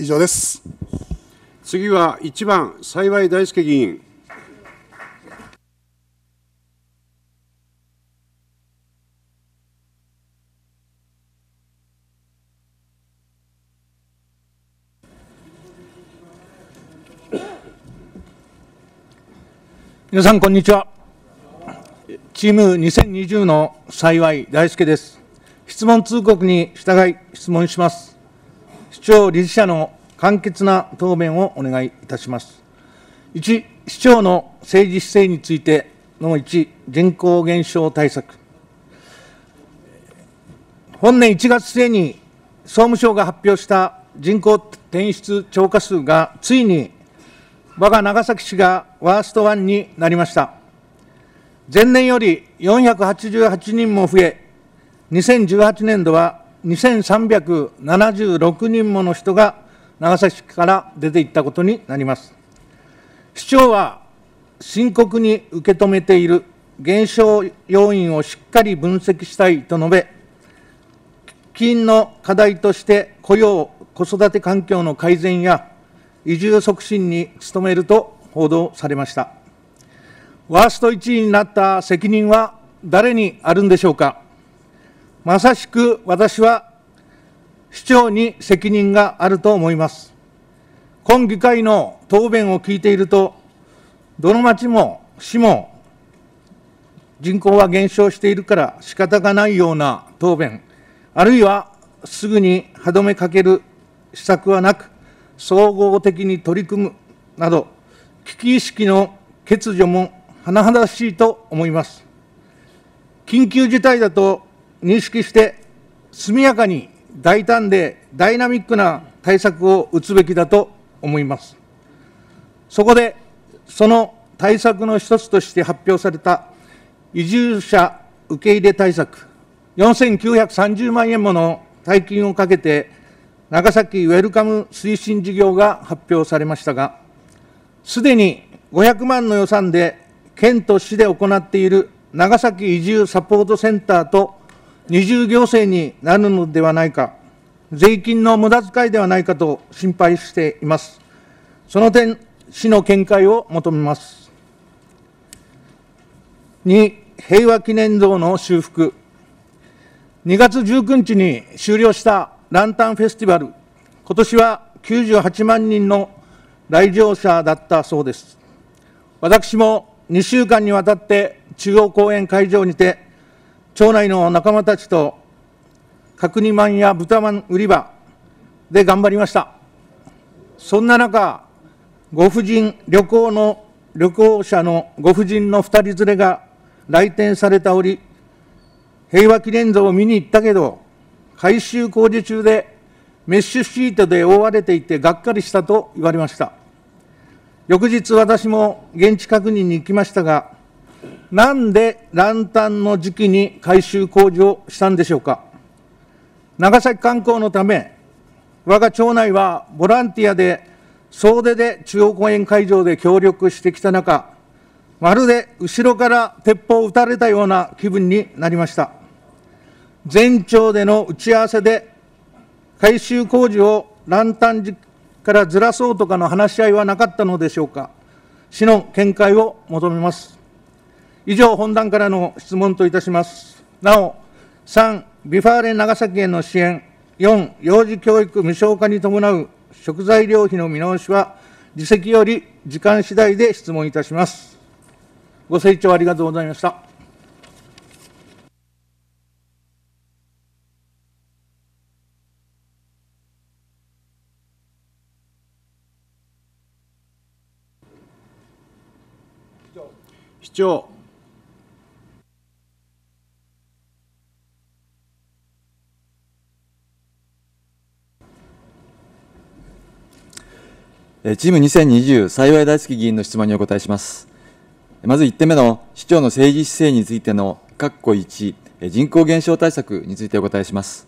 以上です。次は1番、幸い大輔議員。皆さん、こんにちは。チーム2020の幸い大輔です。質問通告に従い質問します。市長理事者の簡潔な答弁をお願いいたします。1、市長の政治姿勢についての1、人口減少対策。本年1月末に総務省が発表した人口転出超過数がついに我が長崎市がワーストワンになりました。前年より488人も増え、2018年度は2376人もの人が長崎市から出ていったことになります。市長は深刻に受け止めている減少要因をしっかり分析したいと述べ、基緊の課題として雇用・子育て環境の改善や移住促進に努めると報道されました。ワースト1位になった責任は誰にあるんでしょうか。まさしく私は市長に責任があると思います。今議会の答弁を聞いていると、どの町も市も人口は減少しているから仕方がないような答弁、あるいはすぐに歯止めかける施策はなく、総合的に取り組むなど、危機意識の欠如も甚だしいと思います。緊急事態だと認識して、速やかに大胆でダイナミックな対策を打つべきだと思います。そこで、その対策の一つとして発表された移住者受け入れ対策、4930万円もの大金をかけて、長崎ウェルカム推進事業が発表されましたが、すでに500万の予算で県と市で行っている長崎移住サポートセンターと二重行政になるのではないか、税金の無駄遣いではないかと心配しています。その点、市の見解を求めます。2、平和記念像の修復。2月19日に終了したランタンフェスティバル、今年は98万人の来場者だったそうです。私も2週間にわたって中央公園会場にて町内の仲間たちと角煮まんや豚まん売り場で頑張りましたそんな中ご婦人旅行の旅行者のご婦人の2人連れが来店されたり平和記念像を見に行ったけど改修工事中でメッシュシートで覆われていてがっかりしたと言われました翌日私も現地確認に行きましたがなんでランタンの時期に改修工事をしたんでしょうか。長崎観光のため、我が町内はボランティアで総出で中央公園会場で協力してきた中、まるで後ろから鉄砲を撃たれたような気分になりました。全町での打ち合わせで、改修工事をランタ時からずらそうとかの話し合いはなかったのでしょうか。市の見解を求めます。以上、本段からの質問といたします。なお、3、ビファーレ長崎への支援、4、幼児教育無償化に伴う食材料費の見直しは、自席より時間次第で質問いたします。ご清聴ありがとうございました。市長。チーム2020幸い大好き議員の質問にお答えします。まず1点目の市長の政治姿勢についての括弧1、人口減少対策についてお答えします。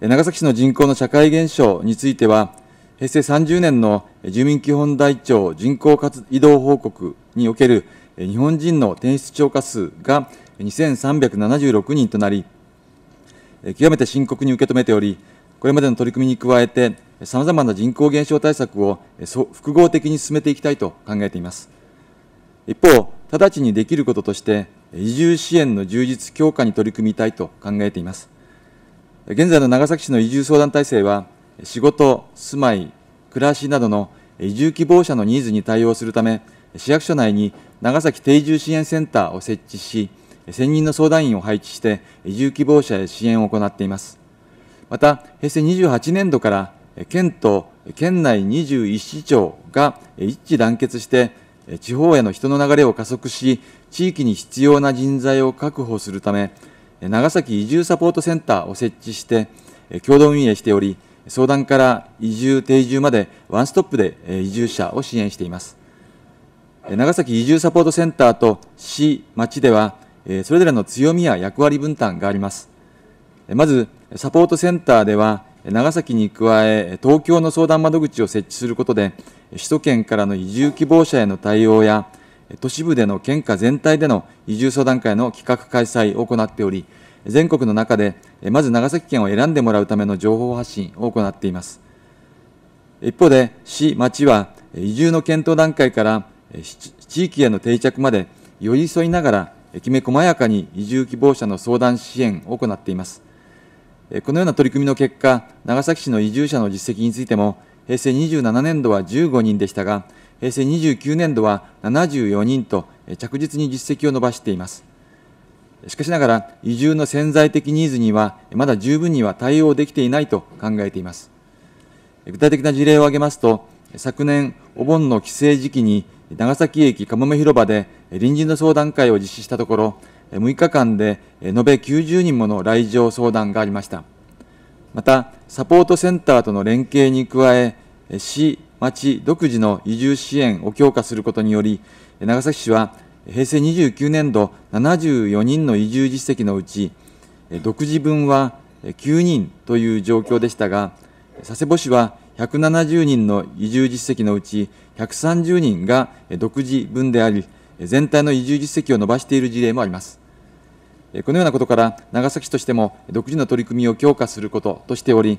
長崎市の人口の社会減少については、平成30年の住民基本台帳人口活移動報告における日本人の転出超過数が2376人となり、極めて深刻に受け止めており、これまでの取り組みに加えて、さまざまな人口減少対策を複合的に進めていきたいと考えています。一方、直ちにできることとして、移住支援の充実強化に取り組みたいと考えています。現在の長崎市の移住相談体制は、仕事、住まい、暮らしなどの移住希望者のニーズに対応するため、市役所内に長崎定住支援センターを設置し、1000人の相談員を配置して、移住希望者へ支援を行っています。また、平成28年度から県と県内21市町が一致団結して、地方への人の流れを加速し、地域に必要な人材を確保するため、長崎移住サポートセンターを設置して、共同運営しており、相談から移住、定住までワンストップで移住者を支援しています。長崎移住サポートセンターと市、町では、それぞれの強みや役割分担があります。まず、サポートセンターでは、長崎に加え、東京の相談窓口を設置することで、首都圏からの移住希望者への対応や、都市部での県下全体での移住相談会の企画開催を行っており、全国の中で、まず長崎県を選んでもらうための情報発信を行っています。一方で、市、町は、移住の検討段階から地域への定着まで、寄り添いながら、きめ細やかに移住希望者の相談支援を行っています。このような取り組みの結果、長崎市の移住者の実績についても、平成27年度は15人でしたが、平成29年度は74人と、着実に実績を伸ばしています。しかしながら、移住の潜在的ニーズには、まだ十分には対応できていないと考えています。具体的な事例を挙げますと、昨年、お盆の帰省時期に、長崎駅かもめ広場で臨時の相談会を実施したところ、6日間で延べ90人もの来場相談がありました。また、サポートセンターとの連携に加え、市、町独自の移住支援を強化することにより、長崎市は平成29年度74人の移住実績のうち、独自分は9人という状況でしたが、佐世保市は170人の移住実績のうち130人が独自分であり、全体の移住実績を伸ばしている事例もあります。このようなことから、長崎市としても独自の取り組みを強化することとしており、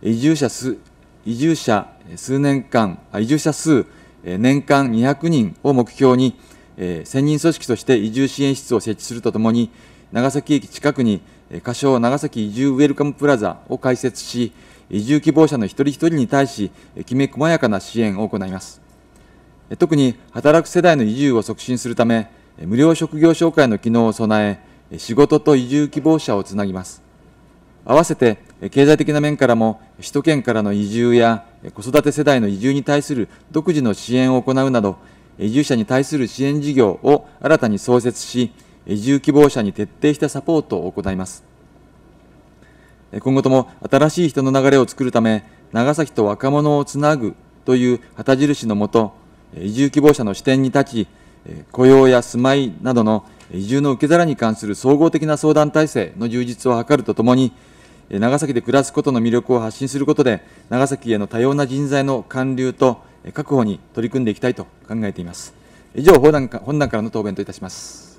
移住者数移住者数年間、移住者数年間200人を目標に、専任組織として移住支援室を設置するとともに、長崎駅近くに仮称長崎移住ウェルカムプラザを開設し、移住希望者の一人一人に対し、きめ細やかな支援を行います。特に働く世代の移住を促進するため、無料職業紹介の機能を備え、仕事と移住希望者をつなぎます。合わせて経済的な面からも首都圏からの移住や子育て世代の移住に対する独自の支援を行うなど、移住者に対する支援事業を新たに創設し、移住希望者に徹底したサポートを行います。今後とも新しい人の流れを作るため、長崎と若者をつなぐという旗印のもと、移住希望者の視点に立ち、雇用や住まいなどの移住の受け皿に関する総合的な相談体制の充実を図るとともに、長崎で暮らすことの魅力を発信することで、長崎への多様な人材の還流と確保に取り組んでいきたいと考えています。以上、本段本段からの答弁といたします。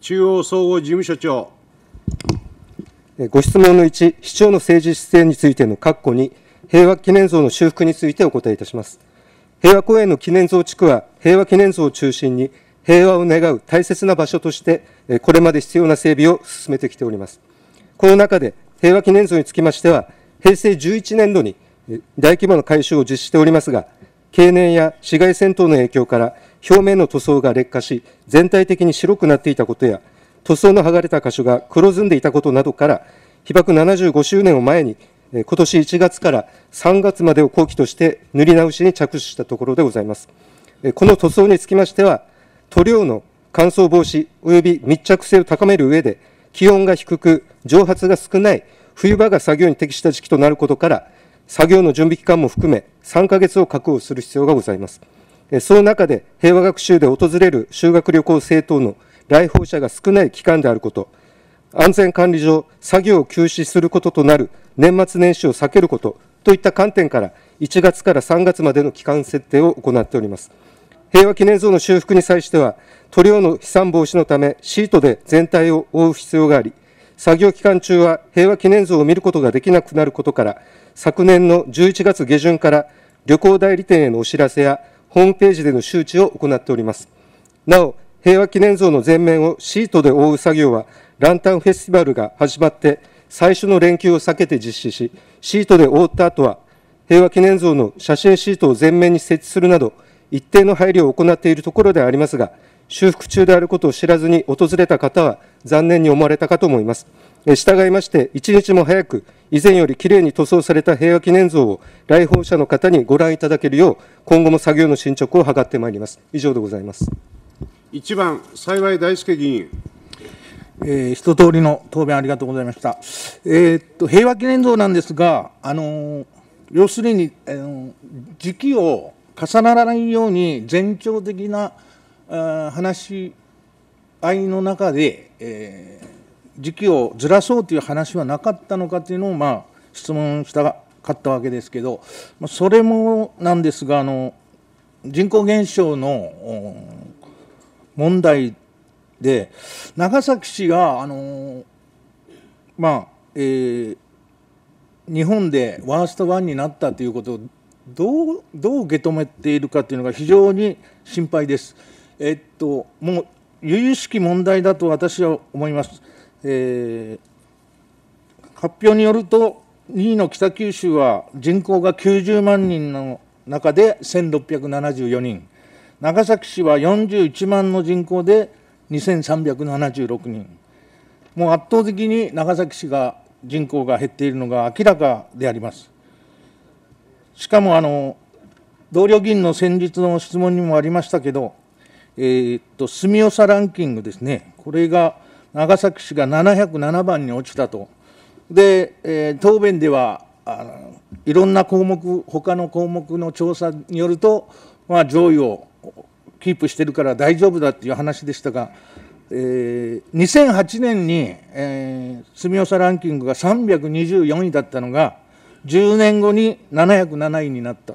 中央総合事務所長。ご質問の1、市長の政治姿勢についての括弧に、平和記念像の修復についてお答えいたします。平和公園の記念像地区は、平和記念像を中心に、平和を願う大切な場所として、これまで必要な整備を進めてきております。この中で、平和記念像につきましては、平成11年度に大規模な改修を実施しておりますが、経年や市街戦闘の影響から、表面の塗装が劣化し、全体的に白くなっていたことや、塗装の剥がれた箇所が黒ずんでいたことなどから、被爆75周年を前に、今年1月から3月までを後期として塗り直しに着手したところでございます。この塗装につきましては、塗料の乾燥防止及び密着性を高める上で、気温が低く、蒸発が少ない冬場が作業に適した時期となることから、作業の準備期間も含め、3ヶ月を確保する必要がございます。その中で、平和学習で訪れる修学旅行生等の来訪者が少ない期間であること、安全管理上、作業を休止することとなる年末年始を避けることといった観点から、1月から3月までの期間設定を行っております。平和記念像の修復に際しては、塗料の飛散防止のため、シートで全体を覆う必要があり、作業期間中は平和記念像を見ることができなくなることから、昨年の11月下旬から旅行代理店へのお知らせや、ホームページでの周知を行っております。なお、平和記念像の全面をシートで覆う作業は、ランタンフェスティバルが始まって最初の連休を避けて実施し、シートで覆った後は、平和記念像の写真シートを全面に設置するなど、一定の配慮を行っているところでありますが、修復中であることを知らずに訪れた方は残念に思われたかと思います。従いまして、一日も早く、以前よりきれいに塗装された平和記念像を来訪者の方にご覧いただけるよう、今後も作業の進捗を図ってまいります。以上でございます。1番、幸い大輔議員。えー、一通りの答弁ありがとうございました。えー、っと、平和記念像なんですが、あのー、要するに、あのー、時期を重ならないように全長的なあ話し合いの中で、えー、時期をずらそうという話はなかったのかというのを、まあ、質問したかったわけですけど、それもなんですが、あの人口減少の問題で長崎市があのまあ、えー、日本でワーストワンになったということをどうどう受け止めているかというのが非常に心配です。えっともう由々しき問題だと私は思います。えー、発表によると2位の北九州は人口が90万人の中で1674人。長崎市は41万の人口で2376人、もう圧倒的に長崎市が人口が減っているのが明らかであります。しかもあの同僚議員の先日の質問にもありましたけど、えー、っと住吉ランキングですね、これが長崎市が707番に落ちたと、で、えー、答弁ではあのいろんな項目、他の項目の調査によると、まあ、上位をキープしてるから大丈夫だっていう話でしたが、えー、2008年に、えー、住みよさランキングが324位だったのが10年後に707位になった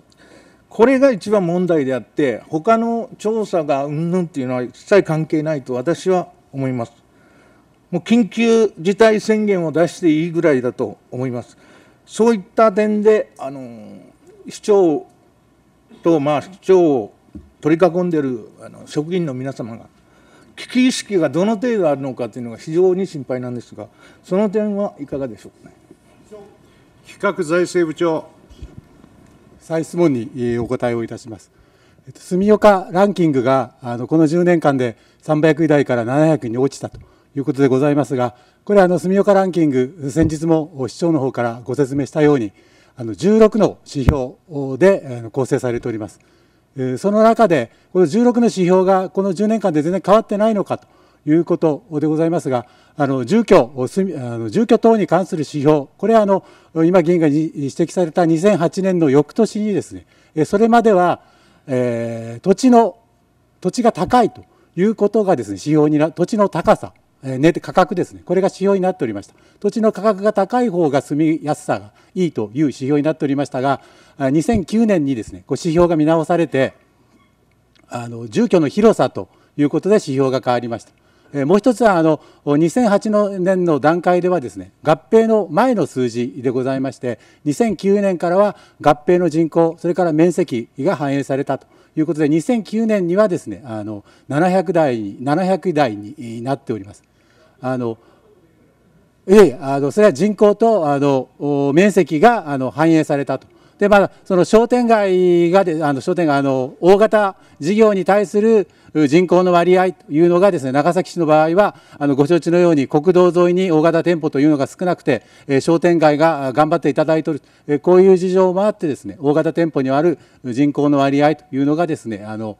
これが一番問題であって他の調査がうんぬんっていうのは一切関係ないと私は思いますもう緊急事態宣言を出していいぐらいだと思いますそういった点であの市長とまあ市長を取り囲んでいるあの職員の皆様が危機意識がどの程度あるのかというのが非常に心配なんですが、その点はいかがでしょうか、ね、企画財政部長。再質問にお答えをいたします。住岡ランキングがあのこの10年間で300位台から700に落ちたということでございますが、これはあの住岡ランキング、先日も市長の方からご説明したように、あの16の指標で構成されております。その中で、この16の指標がこの10年間で全然変わってないのかということでございますが、あの住居あの住居等に関する指標、これはあの今、議員が指摘された2008年の翌年にですね、それまでは、えー、土地の土地が高いということがですね指標にな土地の高さ値価格ですねこれが指標になっておりました土地の価格が高い方が住みやすさがいいという指標になっておりましたが2009年にですねこう指標が見直されてあの住居の広さということで指標が変わりましたもう一つはあの2008年の段階ではですね合併の前の数字でございまして2009年からは合併の人口それから面積が反映されたということで2009年にはですねあの700台に700台になっております。あのええ、あのそれは人口とあの面積があの反映されたと。でまあ、その商店街がであの商店街あの大型事業に対する人口の割合というのがですね長崎市の場合はあのご承知のように国道沿いに大型店舗というのが少なくて、えー、商店街が頑張っていただいている、えー、こういう事情もあってですね大型店舗にある人口の割合というのがですねあの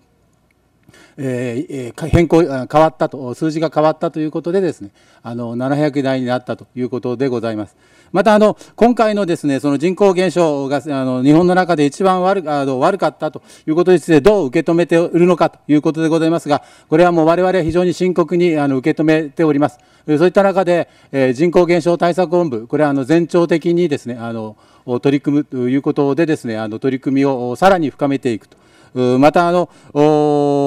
えー、変更変わったと数字が変わったということでですねあの700台になったということでございます。またあの今回のですねその人口減少があの日本の中で一番悪あの悪かったということについてどう受け止めているのかということでございますがこれはもう我々は非常に深刻にあの受け止めております。そういった中で、えー、人口減少対策本部これはあの全庁的にですねあの取り組むということでですねあの取り組みをさらに深めていくと。またあのお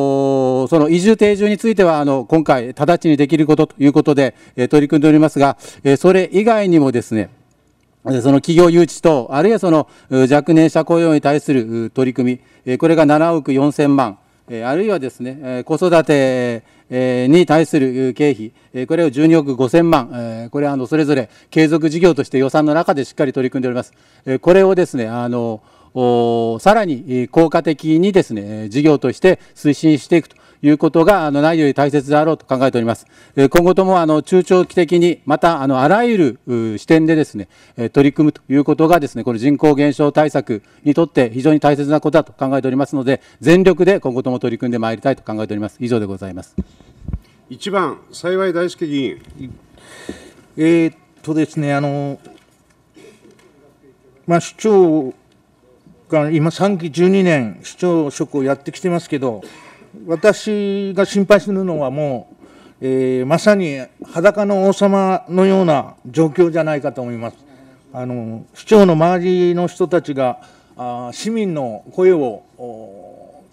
その移住定住については、あの、今回、直ちにできることということで、え取り組んでおりますが、えそれ以外にもですね、その企業誘致等、あるいはその若年者雇用に対する取り組み、これが7億4000万、あるいはですね、子育てに対する経費、これを12億5000万、これはあのそれぞれ継続事業として予算の中でしっかり取り組んでおります。これをですね、あのさらに効果的にですね、事業として推進していくということが、あの、ないより大切であろうと考えております。今後とも、あの、中長期的に、また、あの、あらゆる視点でですね、取り組むということがですね、これ人口減少対策にとって非常に大切なことだと考えておりますので、全力で今後とも取り組んでまいりたいと考えております。以上でございます。1番、幸い大輔議員。えー、っとですね、あの、まあ、市長間、今、3期12年、市長職をやってきてますけど、私が心配するのはもう、えー、まさに裸の王様のような状況じゃないかと思います。あの市長の周りの人たちがあ市民の声を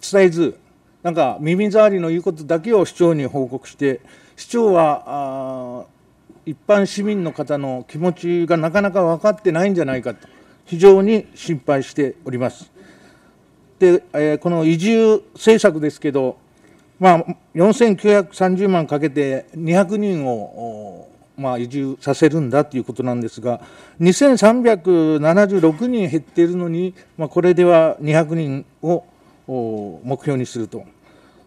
伝えず、なんか耳障りの言うことだけを市長に報告して、市長はあ一般市民の方の気持ちがなかなか分かってないんじゃないかと。非常に心配しております。で、えー、この移住政策ですけど、まあ、4930万かけて200人を、まあ、移住させるんだということなんですが、2376人減っているのに、まあ、これでは200人を目標にすると。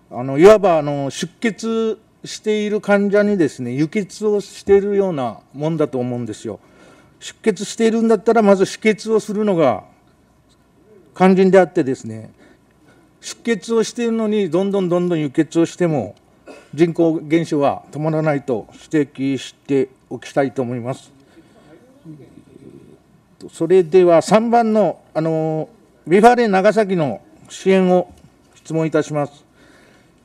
あのいわばあの出血している患者にですね輸血をしているようなもんだと思うんですよ。出血しているんだったら、まず止血をするのが肝心であってですね、出血をしているのに、どんどんどんどん輸血をしても、人口減少は止まらないと指摘しておきたいと思います。それでは3番の、あの、ビファレン長崎の支援を質問いたします。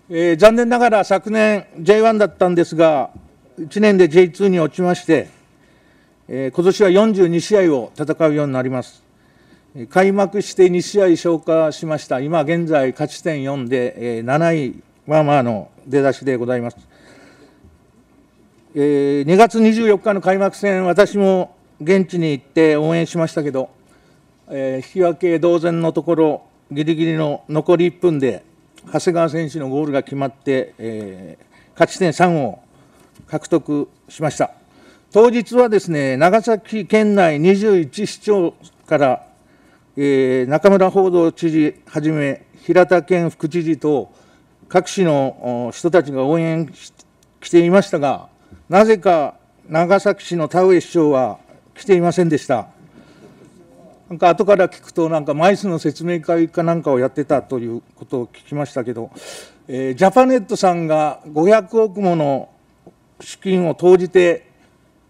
えー、残念ながら昨年 J1 だったんですが、1年で J2 に落ちまして、えー、今年は42試合を戦うようになります。開幕して2試合消化しました、今現在、勝ち点4で、えー、7位、まあまあの出だしでございます。えー、2月24日の開幕戦、私も現地に行って応援しましたけど、えー、引き分け同然のところ、ぎりぎりの残り1分で、長谷川選手のゴールが決まって、えー、勝ち点3を獲得しました。当日はですね、長崎県内21市町から、えー、中村報道知事はじめ、平田県副知事と各市の人たちが応援していましたが、なぜか長崎市の田上市長は来ていませんでした。なんか後から聞くと、なんかマイスの説明会かなんかをやってたということを聞きましたけど、えー、ジャパネットさんが500億もの資金を投じて、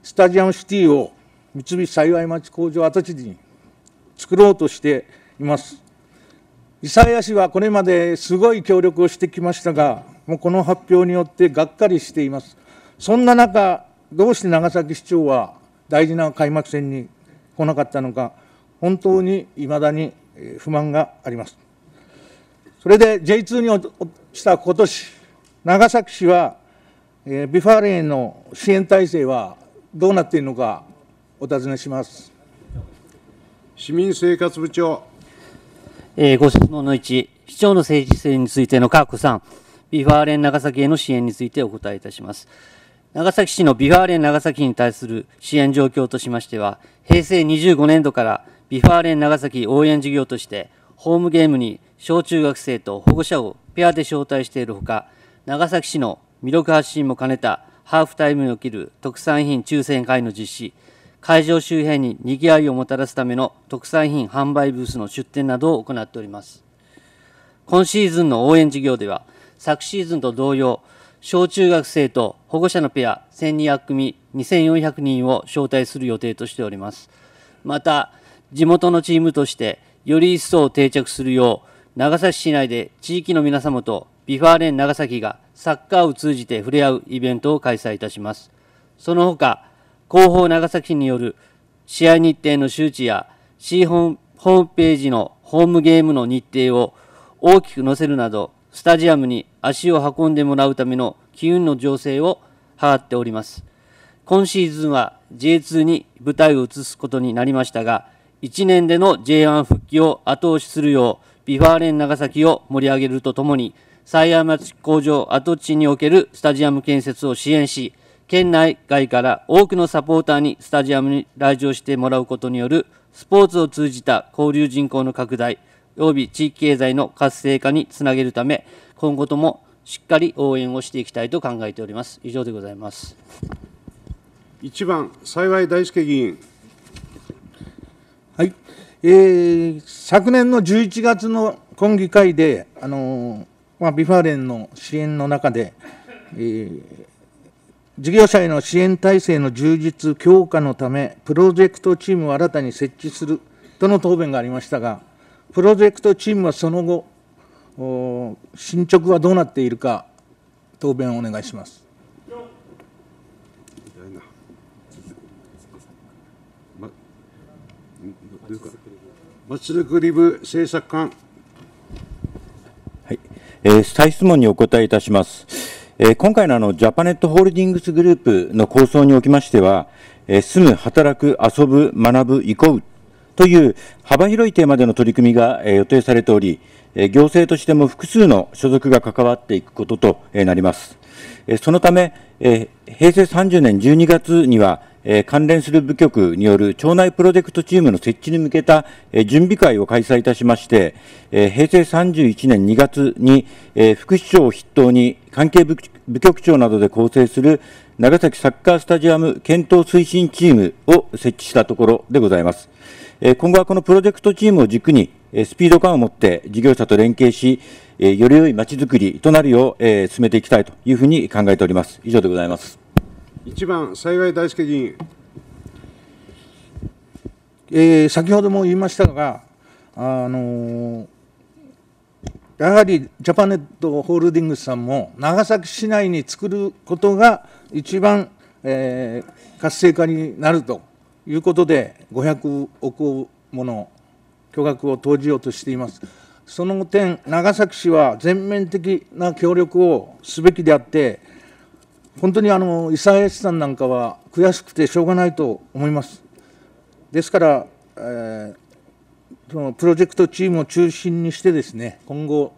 スタジアムシティを三菱幸い町工場跡地に作ろうとしています。諫早市はこれまですごい協力をしてきましたが、もうこの発表によってがっかりしています。そんな中、どうして長崎市長は大事な開幕戦に来なかったのか、本当にいまだに不満があります。それで J2 に落ちた今年、長崎市は、ビファレーの支援体制はどうなっているのか、お尋ねします。市民生活部長。えー、ご質問の1、市長の政治性についてのカーコビファーレン長崎への支援についてお答えいたします。長崎市のビファーレン長崎に対する支援状況としましては、平成25年度からビファーレン長崎応援事業として、ホームゲームに小中学生と保護者をペアで招待しているほか、長崎市の魅力発信も兼ねたハーフタイムにおける特産品抽選会の実施、会場周辺に賑わいをもたらすための特産品販売ブースの出店などを行っております。今シーズンの応援事業では、昨シーズンと同様、小中学生と保護者のペア1200組2400人を招待する予定としております。また、地元のチームとしてより一層定着するよう、長崎市内で地域の皆様とビファーレン長崎がサッカーを通じて触れ合うイベントを開催いたします。その他、広報長崎による試合日程の周知や、市ホホームページのホームゲームの日程を大きく載せるなど、スタジアムに足を運んでもらうための機運の情勢を図っております。今シーズンは J2 に舞台を移すことになりましたが、1年での J1 復帰を後押しするよう、ビファーレン長崎を盛り上げるとともに、西山町工場跡地におけるスタジアム建設を支援し、県内外から多くのサポーターにスタジアムに来場してもらうことによるスポーツを通じた交流人口の拡大、及び地域経済の活性化につなげるため、今後ともしっかり応援をしていきたいと考えております。以上でございます。1番、幸大輔議員。はい、えー、昨年の11月の今議会で、あのー、まあ、ビファーレンの支援の中で、えー、事業者への支援体制の充実、強化のため、プロジェクトチームを新たに設置するとの答弁がありましたが、プロジェクトチームはその後、進捗はどうなっているか、答弁をお願いします。ま、つくり部政策官。え再質問にお答えいたします。え今回のあの、ジャパネットホールディングスグループの構想におきましては、え住む、働く、遊ぶ、学ぶ、こうという幅広いテーマでの取り組みが予定されており、行政としても複数の所属が関わっていくこととなります。そのため、平成30年12月には、え関連する部局による町内プロジェクトチームの設置に向けた、え準備会を開催いたしまして、え平成31年2月に、え副市長を筆頭に関係部局長などで構成する長崎サッカースタジアム検討推進チームを設置したところでございます。え今後はこのプロジェクトチームを軸に、えスピード感を持って事業者と連携し、えより良いまちづくりとなるよう、え進めていきたいというふうに考えております。以上でございます。1番、幸い大輔議員。えー、先ほども言いましたが、あのー、やはりジャパネットホールディングスさんも、長崎市内に作ることが一番、えー、活性化になるということで、500億もの巨額を投じようとしています。その点、長崎市は全面的な協力をすべきであって、本当にあの伊佐市さんなんかは悔しくてしょうがないと思います。ですから、えー、そのプロジェクトチームを中心にしてですね今後、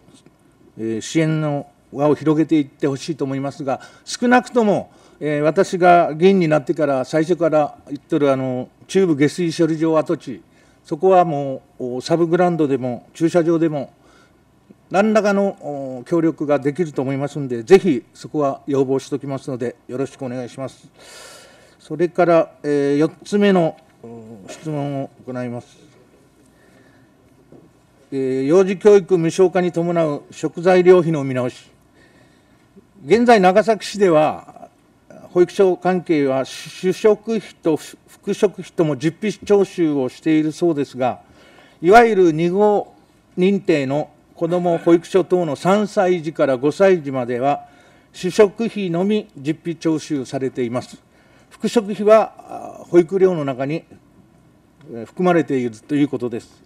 えー、支援の輪を広げていってほしいと思いますが少なくとも、えー、私が議員になってから最初から言ってるあの中部下水処理場跡地そこはもうサブグラウンドでも駐車場でも何らかの協力ができると思いますので、ぜひそこは要望しておきますので、よろしくお願いします。それから、えー、4つ目の質問を行います。えー、幼児教育無償化に伴う食材料費の見直し、現在、長崎市では、保育所関係は主食費と副食費とも実費徴収をしているそうですが、いわゆる2号認定の子ども保育所等の3歳児から5歳児までは、主食費のみ実費徴収されています。副食費は保育料の中に含まれているということです。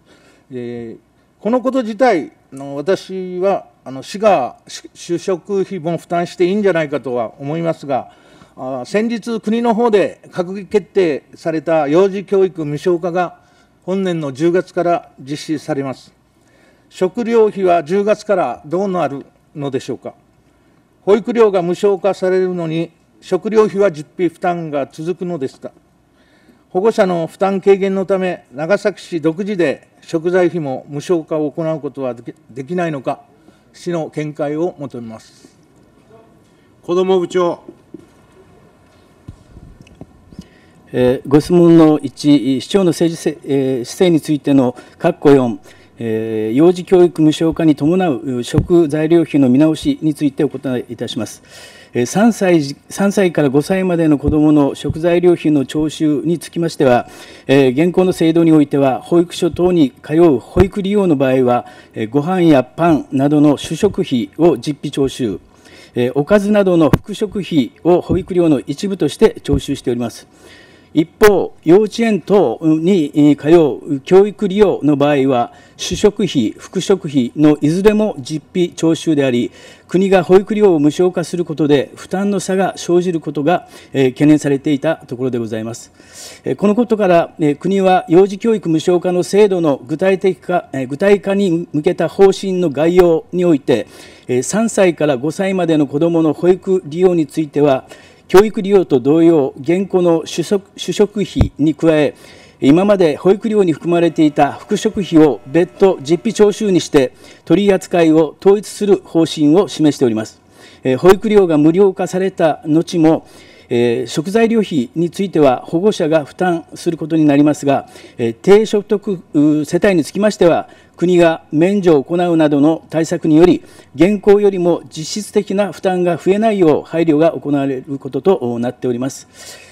えこのこと自体、私はあの市が就職費も負担していいんじゃないかとは思いますが、あ先日、国の方で閣議決定された幼児教育無償化が、本年の10月から実施されます。食料費は10月からどうなるのでしょうか。保育料が無償化されるのに、食料費は実費負担が続くのですか。保護者の負担軽減のため、長崎市独自で食材費も無償化を行うことはできないのか、市の見解を求めます。子ども部長。えー、ご質問の1、市長の政治せ、えー、姿勢についての括弧4、幼児教育無償化に伴う食材料費の見直しについてお答えいたします。3歳 ,3 歳から5歳までの子どもの食材料費の徴収につきましては、現行の制度においては、保育所等に通う保育利用の場合は、ご飯やパンなどの主食費を実費徴収、おかずなどの副食費を保育料の一部として徴収しております。一方、幼稚園等に通う教育利用の場合は、主食費、副食費のいずれも実費徴収であり、国が保育料を無償化することで負担の差が生じることが懸念されていたところでございます。このことから国は幼児教育無償化の制度の具体的化、具体化に向けた方針の概要において、3歳から5歳までの子どもの保育利用については、教育利用と同様、現行の主食主食費に加え、今まで保育料に含まれていた復職費を別途実費徴収にして取り扱いを統一する方針を示しております保育料が無料化された後もえー、食材料費については保護者が負担することになりますが、えー、低所得世帯につきましては国が免除を行うなどの対策により現行よりも実質的な負担が増えないよう配慮が行われることとなっております。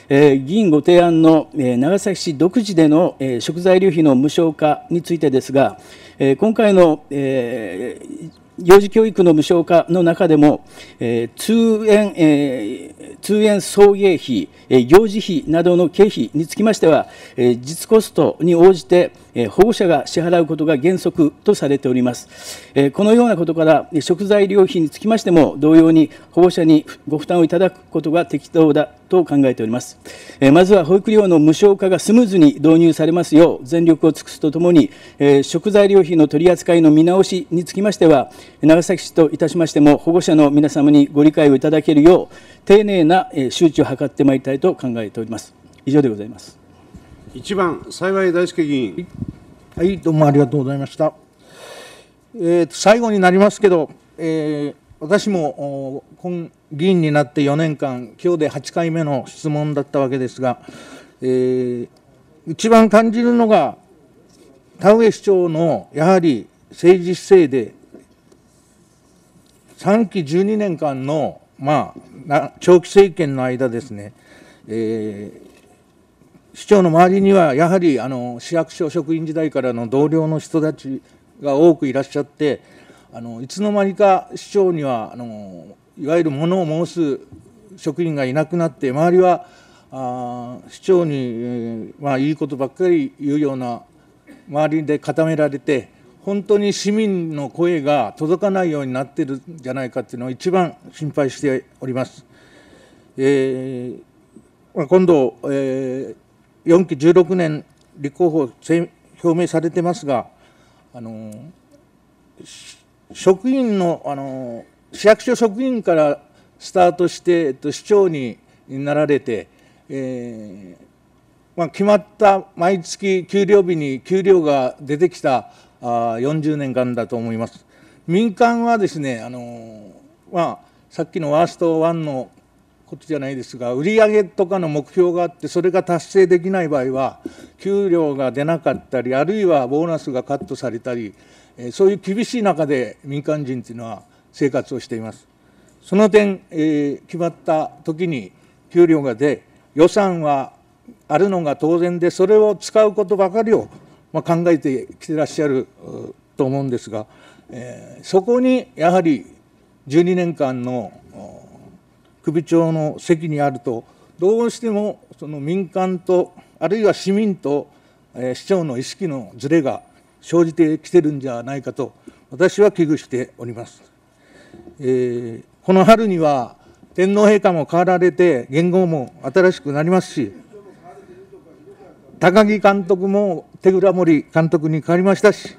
えー、議員ご提案の、えー、長崎市独自での、えー、食材料費の無償化についてですが、えー、今回の、えー、幼児教育の無償化の中でも、えー、通園、えー通園送迎費、行事費などの経費につきましては、実コストに応じて保護者が支払うことが原則とされております。このようなことから、食材料費につきましても、同様に保護者にご負担をいただくことが適当だと考えております。まずは保育料の無償化がスムーズに導入されますよう、全力を尽くすとともに、食材料費の取り扱いの見直しにつきましては、長崎市といたしましても、保護者の皆様にご理解をいただけるよう、丁寧明な周知を図ってまいりたいと考えております。以上でございます。一番、幸い大輔議員。はい、どうもありがとうございました。えー、最後になりますけど、えー、私も今議員になって4年間、今日で8回目の質問だったわけですが、えー、一番感じるのが、田上市長のやはり政治姿勢で、3期12年間のまあ、長期政権の間ですね、えー、市長の周りにはやはりあの市役所職員時代からの同僚の人たちが多くいらっしゃってあのいつの間にか市長にはあのいわゆる物を申す職員がいなくなって周りはあ市長に、まあ、いいことばっかり言うような周りで固められて本当に市民の声が届かないようになっているんじゃないかというのを一番心配しております。えー、今度、えー、4期16年立候補表明されてますが、あの職員のあの市役所職員からスタートして、えっと、市長になられて、えーまあ、決まった毎月給料日に給料が出てきたあ40年間だと思います。民間はですね、あのまあ、さっきのワースト1のことじゃないですが、売上とかの目標があって、それが達成できない場合は、給料が出なかったり、あるいはボーナスがカットされたり、えそういう厳しい中で民間人というのは生活をしています。その点、え決まった時に給料が出、予算はあるのが当然で、それを使うことばかりをまあ、考えてきてらっしゃると思うんですが、えー、そこにやはり12年間の首長の席にあるとどうしてもその民間とあるいは市民と、えー、市長の意識のずれが生じてきてるんじゃないかと私は危惧しております。えー、この春には天皇陛下も変わられて元号も新しくなりますし高木監督も手倉森監督に変わりましたし、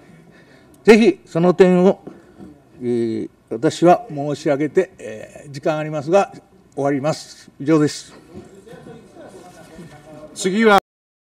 ぜひその点を、えー、私は申し上げて、えー、時間ありますが、終わります。以上です。次は